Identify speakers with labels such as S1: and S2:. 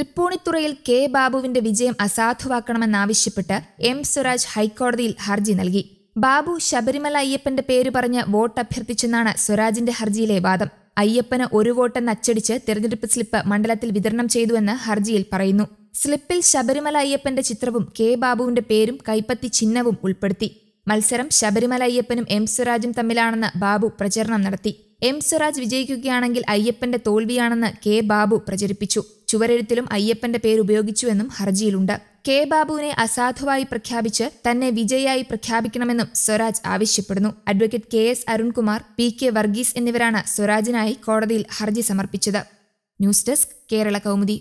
S1: തൃപ്പൂണിത്തുറയിൽ K ബാബുവിന്റെ വിജയം അസാധുവാക്കണമെന്നാവശ്യപ്പെട്ട് M Swaraj ഹൈക്കോടതിയിൽ ഹർജി നൽകി ബാബു ശബരിമല അയ്യപ്പന്റെ പേര് പറഞ്ഞ് വോട്ട് അഭ്യർത്ഥിച്ചെന്നാണ് സ്വരാജിന്റെ ഹർജിയിലെ വാദം അയ്യപ്പന് ഒരു വോട്ടെന്ന് അച്ചടിച്ച് തെരഞ്ഞെടുപ്പ് സ്ലിപ്പ് മണ്ഡലത്തിൽ വിതരണം ചെയ്തുവെന്ന് ഹർജിയിൽ പറയുന്നു സ്ലിപ്പിൽ ശബരിമല അയ്യപ്പന്റെ ചിത്രവും കെ ബാബുവിന്റെ പേരും കൈപ്പത്തി ചിഹ്നവും ഉൾപ്പെടുത്തി മത്സരം ശബരിമല അയ്യപ്പനും എം സ്വരാജും തമ്മിലാണെന്ന് ബാബു പ്രചരണം നടത്തി എം സ്വരാജ് വിജയിക്കുകയാണെങ്കിൽ അയ്യപ്പന്റെ തോൽവിയാണെന്ന് കെ ബാബു പ്രചരിപ്പിച്ചു ചുവരെഴുത്തിലും അയ്യപ്പന്റെ പേരുപയോഗിച്ചുവെന്നും ഹർജിയിലുണ്ട് കെ ബാബുവിനെ അസാധുവായി പ്രഖ്യാപിച്ച് തന്നെ വിജയായി പ്രഖ്യാപിക്കണമെന്നും സ്വരാജ് ആവശ്യപ്പെടുന്നു advocate K S Arunkumar P K Varghese എന്നിവരാണ് സ്വരാജിനായി കോടതിയിൽ ഹർജി സമർപ്പിച്ചത് ന്യൂസ് ഡെസ്ക് കേരള കൗമുദി